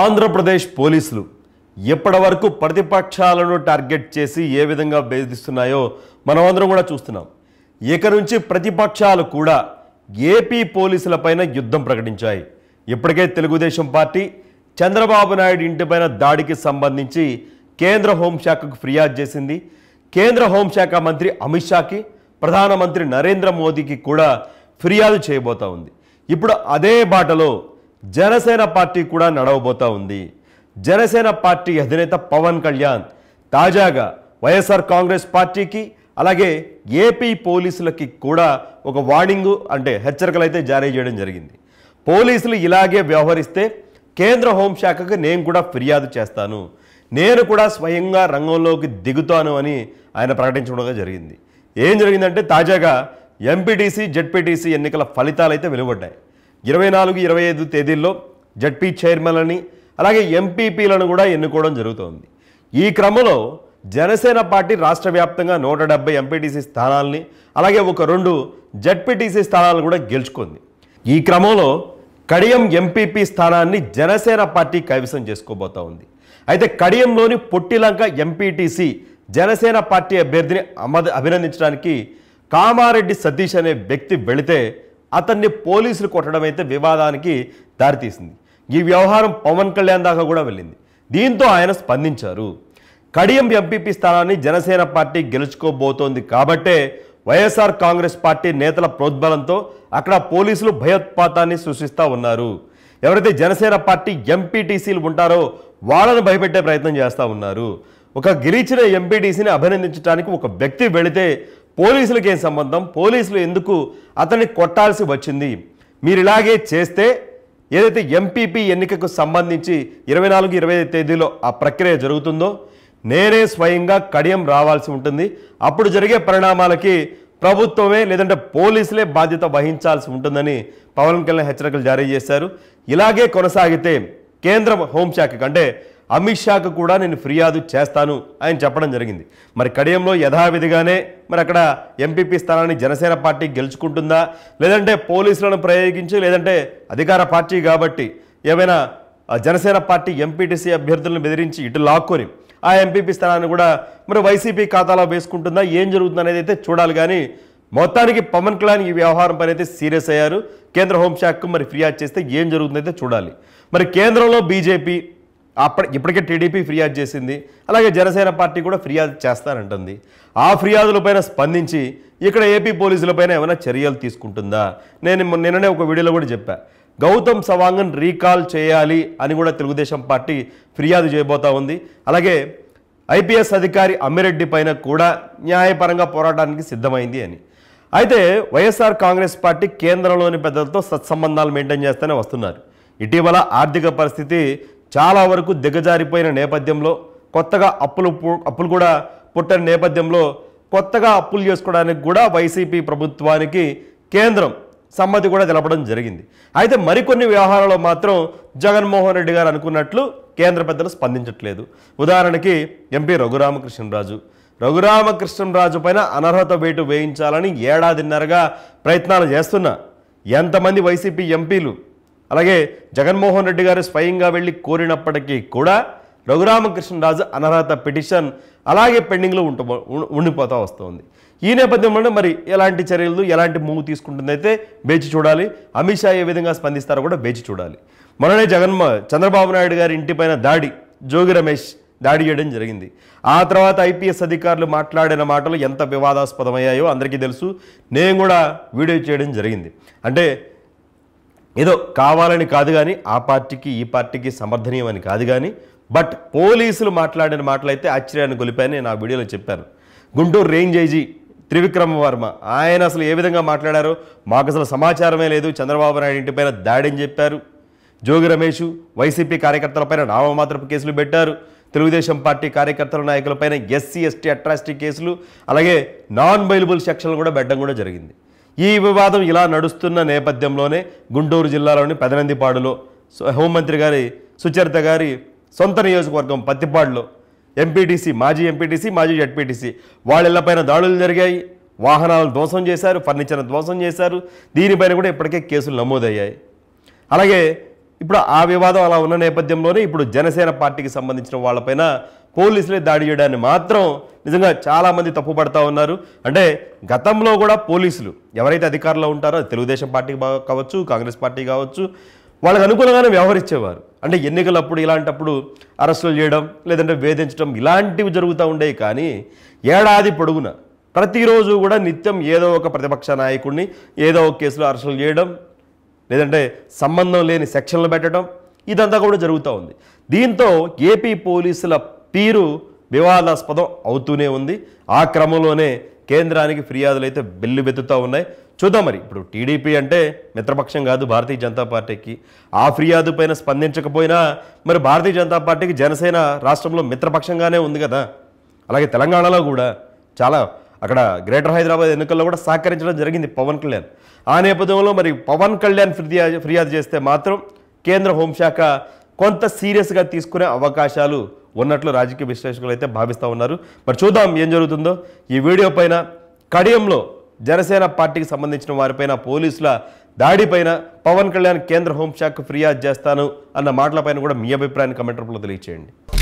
ఆంధ్రప్రదేశ్ పోలీసులు ఎప్పటి వరకు ప్రతిపక్షాలను టార్గెట్ చేసి ఏ విధంగా భేదిస్తున్నాయో మనమందరం కూడా చూస్తున్నాం ఇక నుంచి ప్రతిపక్షాలు కూడా ఏపీ పోలీసులపైన యుద్ధం ప్రకటించాయి ఇప్పటికే తెలుగుదేశం పార్టీ చంద్రబాబు నాయుడు ఇంటిపైన దాడికి సంబంధించి కేంద్ర హోంశాఖకు ఫిర్యాదు చేసింది కేంద్ర హోంశాఖ మంత్రి అమిత్ షాకి ప్రధానమంత్రి నరేంద్ర మోదీకి కూడా ఫిర్యాదు చేయబోతా ఉంది ఇప్పుడు అదే బాటలో జనసేన పార్టీ కూడా నడవబోతా ఉంది జనసేన పార్టీ అధినేత పవన్ కళ్యాణ్ తాజాగా వైఎస్ఆర్ కాంగ్రెస్ పార్టీకి అలాగే ఏపీ పోలీసులకి కూడా ఒక వార్నింగ్ అంటే హెచ్చరికలు అయితే జారీ చేయడం జరిగింది పోలీసులు ఇలాగే వ్యవహరిస్తే కేంద్ర హోంశాఖకు నేను కూడా ఫిర్యాదు చేస్తాను నేను కూడా స్వయంగా రంగంలోకి దిగుతాను అని ఆయన ప్రకటించడం జరిగింది ఏం జరిగిందంటే తాజాగా ఎంపీటీసీ జెడ్పీటీసీ ఎన్నికల ఫలితాలు అయితే వెలువడ్డాయి ఇరవై నాలుగు ఇరవై ఐదు తేదీల్లో జడ్పీ చైర్మన్లని అలాగే ఎంపీపీలను కూడా ఎన్నుకోవడం జరుగుతోంది ఈ క్రమంలో జనసేన పార్టీ రాష్ట్ర వ్యాప్తంగా నూట డెబ్బై ఎంపీటీసీ స్థానాల్ని అలాగే ఒక రెండు జడ్పీటీసీ స్థానాలను కూడా గెలుచుకుంది ఈ క్రమంలో కడియం ఎంపీపీ స్థానాన్ని జనసేన పార్టీ కైవసం చేసుకోబోతా ఉంది అయితే కడియంలోని పొట్టిలంక ఎంపీటీసీ జనసేన పార్టీ అభ్యర్థిని అమ అభినందించడానికి కామారెడ్డి సతీష్ అనే వ్యక్తి వెళితే అతన్ని పోలీసులు కొట్టడం అయితే వివాదానికి దారితీసింది ఈ వ్యవహారం పవన్ కళ్యాణ్ దాకా కూడా వెళ్ళింది దీంతో ఆయన స్పందించారు కడియం ఎంపీపీ స్థానాన్ని జనసేన పార్టీ గెలుచుకోబోతోంది కాబట్టే వైఎస్ఆర్ కాంగ్రెస్ పార్టీ నేతల ప్రోద్బలంతో అక్కడ పోలీసులు భయోత్పాతాన్ని సృష్టిస్తూ ఉన్నారు ఎవరైతే జనసేన పార్టీ ఎంపీటీసీలు ఉంటారో వాళ్ళను భయపెట్టే ప్రయత్నం చేస్తూ ఉన్నారు ఒక గెలిచిన ఎంపీటీసీని అభినందించడానికి ఒక వ్యక్తి వెళితే పోలీసులకి ఏం సంబంధం పోలీసులు ఎందుకు అతన్ని కొట్టాల్సి వచ్చింది మీరు ఇలాగే చేస్తే ఏదైతే ఎంపీపీ ఎన్నికకు సంబంధించి ఇరవై నాలుగు ఇరవై తేదీలో ఆ ప్రక్రియ జరుగుతుందో నేనే స్వయంగా కడియం రావాల్సి ఉంటుంది అప్పుడు జరిగే పరిణామాలకి ప్రభుత్వమే లేదంటే పోలీసులే బాధ్యత వహించాల్సి ఉంటుందని పవన్ కళ్యాణ్ హెచ్చరికలు జారీ చేశారు ఇలాగే కొనసాగితే కేంద్ర హోంశాఖకు అంటే అమిత్ షాకు కూడా నేను ఫిర్యాదు చేస్తాను అని చెప్పడం జరిగింది మరి కడియంలో యథావిధిగానే మరి అక్కడ ఎంపీపీ స్థానాన్ని జనసేన పార్టీ గెలుచుకుంటుందా లేదంటే పోలీసులను ప్రయోగించి లేదంటే అధికార పార్టీ కాబట్టి ఏమైనా జనసేన పార్టీ ఎంపీటీసీ అభ్యర్థులను బెదిరించి ఇటు లాక్కొని ఆ ఎంపీపీ స్థానాన్ని కూడా మరి వైసీపీ ఖాతాలో వేసుకుంటుందా ఏం జరుగుతుంది అనేది అయితే చూడాలి కానీ మొత్తానికి పవన్ కళ్యాణ్ ఈ వ్యవహారం పైన అయితే సీరియస్ అయ్యారు కేంద్ర హోంశాఖకు మరి ఫిర్యాదు చేస్తే ఏం జరుగుతుందైతే చూడాలి మరి కేంద్రంలో బీజేపీ అప్పటి ఇప్పటికే టీడీపీ ఫిర్యాదు చేసింది అలాగే జనసేన పార్టీ కూడా ఫిర్యాదు చేస్తానంటుంది ఆ ఫిర్యాదులపైన స్పందించి ఇక్కడ ఏపీ పోలీసులపైన ఏమైనా చర్యలు తీసుకుంటుందా నేను నిన్ననే ఒక వీడియోలో కూడా చెప్పా గౌతమ్ సవాంగన్ రీకాల్ చేయాలి అని కూడా తెలుగుదేశం పార్టీ ఫిర్యాదు చేయబోతా ఉంది అలాగే ఐపీఎస్ అధికారి అమ్మిరెడ్డి పైన కూడా న్యాయపరంగా పోరాటానికి సిద్ధమైంది అని అయితే వైఎస్ఆర్ కాంగ్రెస్ పార్టీ కేంద్రంలోని పెద్దలతో సత్సంబంధాలు మెయింటైన్ చేస్తూనే వస్తున్నారు ఇటీవల ఆర్థిక పరిస్థితి చాలా వరకు దిగజారిపోయిన నేపథ్యంలో కొత్తగా అప్పులు అప్పులు కూడా పుట్టని నేపథ్యంలో కొత్తగా అప్పులు చేసుకోవడానికి కూడా వైసీపీ ప్రభుత్వానికి కేంద్రం సమ్మతి కూడా తెలపడం జరిగింది అయితే మరికొన్ని వ్యవహారాల్లో మాత్రం జగన్మోహన్ రెడ్డి గారు అనుకున్నట్లు కేంద్ర పెద్దలు స్పందించట్లేదు ఉదాహరణకి ఎంపీ రఘురామకృష్ణరాజు రఘురామకృష్ణరాజు పైన అనర్హత వేటు వేయించాలని ఏడాదిన్నరగా ప్రయత్నాలు చేస్తున్న ఎంతమంది వైసీపీ ఎంపీలు అలాగే జగన్మోహన్ రెడ్డి గారు స్వయంగా వెళ్ళి కోరినప్పటికీ కూడా రఘురామకృష్ణరాజు అనర్హత పిటిషన్ అలాగే పెండింగ్లో ఉంట ఉండిపోతూ వస్తుంది ఈ నేపథ్యంలోనే మరి ఎలాంటి చర్యలు ఎలాంటి మూవ్ తీసుకుంటుందైతే వేచి చూడాలి అమిత్ షా ఏ విధంగా స్పందిస్తారో కూడా వేచి చూడాలి మొన్ననే జగన్మ చంద్రబాబు నాయుడు గారి ఇంటిపైన దాడి జోగి రమేష్ దాడి చేయడం జరిగింది ఆ తర్వాత ఐపీఎస్ అధికారులు మాట్లాడిన మాటలు ఎంత వివాదాస్పదమయ్యాయో అందరికీ తెలుసు నేను కూడా వీడియో చేయడం జరిగింది అంటే ఏదో కావాలని కాదు కానీ ఆ పార్టీకి ఈ పార్టీకి సమర్థనీయమని కాదు కానీ బట్ పోలీసులు మాట్లాడిన మాటలైతే ఆశ్చర్యాన్ని కొలిపాయని నేను ఆ వీడియోలో చెప్పాను గుంటూరు రేంజ్ ఐజీ త్రివిక్రమ వర్మ ఆయన అసలు ఏ విధంగా మాట్లాడారో మాకు అసలు సమాచారమే లేదు చంద్రబాబు నాయుడు ఇంటిపైన దాడిని చెప్పారు జోగి రమేష్ వైసీపీ కార్యకర్తలపైన నామమాత్రపు కేసులు పెట్టారు తెలుగుదేశం పార్టీ కార్యకర్తల నాయకులపైన ఎస్సీ ఎస్టీ అట్రాసిటీ కేసులు అలాగే నాన్ బైలబుల్ సెక్షన్లు కూడా పెట్టడం కూడా జరిగింది ఈ వివాదం ఇలా నడుస్తున్న నేపథ్యంలోనే గుంటూరు జిల్లాలోని పెదనందిపాడులో హోంమంత్రి గారి సుచరిత గారి సొంత నియోజకవర్గం పత్తిపాడులో ఎంపీటీసీ మాజీ ఎంపీటీసీ మాజీ జడ్పీటీసీ వాళ్ళిళ్లపైన దాడులు జరిగాయి వాహనాలు ధ్వంసం చేశారు ఫర్నిచర్ ధ్వంసం చేశారు దీనిపైన కూడా ఇప్పటికే కేసులు నమోదయ్యాయి అలాగే ఇప్పుడు ఆ వివాదం అలా ఉన్న నేపథ్యంలోనే ఇప్పుడు జనసేన పార్టీకి సంబంధించిన వాళ్ళపైన పోలీసులే దాడి చేయడాన్ని మాత్రం నిజంగా చాలామంది తప్పుపడతా ఉన్నారు అంటే గతంలో కూడా పోలీసులు ఎవరైతే అధికారంలో ఉంటారో తెలుగుదేశం పార్టీ కావచ్చు కాంగ్రెస్ పార్టీ కావచ్చు వాళ్ళకి అనుకూలంగానే వ్యవహరించేవారు అంటే ఎన్నికలప్పుడు ఇలాంటప్పుడు అరెస్టులు చేయడం లేదంటే వేధించడం ఇలాంటివి జరుగుతూ ఉండేవి కానీ ఏడాది పొడుగున ప్రతిరోజు కూడా నిత్యం ఏదో ఒక ప్రతిపక్ష నాయకుడిని ఏదో ఒక కేసులో అరెస్టులు చేయడం లేదంటే సంబంధం లేని సెక్షన్లు పెట్టడం ఇదంతా కూడా జరుగుతూ ఉంది దీంతో ఏపీ పోలీసుల తీరు వివాదాస్పదం అవుతూనే ఉంది ఆ క్రమంలోనే కేంద్రానికి ఫిర్యాదులు అయితే వెల్లువెత్తుతూ ఉన్నాయి చూద్దాం మరి ఇప్పుడు టీడీపీ అంటే మిత్రపక్షం కాదు భారతీయ జనతా పార్టీకి ఆ ఫిర్యాదు పైన స్పందించకపోయినా మరి భారతీయ జనతా పార్టీకి జనసేన రాష్ట్రంలో మిత్రపక్షంగానే ఉంది కదా అలాగే తెలంగాణలో కూడా చాలా అక్కడ గ్రేటర్ హైదరాబాద్ ఎన్నికల్లో కూడా సహకరించడం జరిగింది పవన్ కళ్యాణ్ ఆ నేపథ్యంలో మరి పవన్ కళ్యాణ్ ఫిర్యాదు ఫిర్యాదు చేస్తే మాత్రం కేంద్ర హోంశాఖ కొంత సీరియస్గా తీసుకునే అవకాశాలు ఉన్నట్లు రాజకీయ విశ్లేషకులు అయితే భావిస్తూ ఉన్నారు మరి చూద్దాం ఏం జరుగుతుందో ఈ వీడియో పైన కడియంలో జనసేన పార్టీకి సంబంధించిన వారిపైన పోలీసుల దాడిపైన పవన్ కళ్యాణ్ కేంద్ర హోంశాఖ ఫిర్యాదు చేస్తాను అన్న మాటలపైన కూడా మీ అభిప్రాయాన్ని కమెంట్ రూపంలో తెలియచేయండి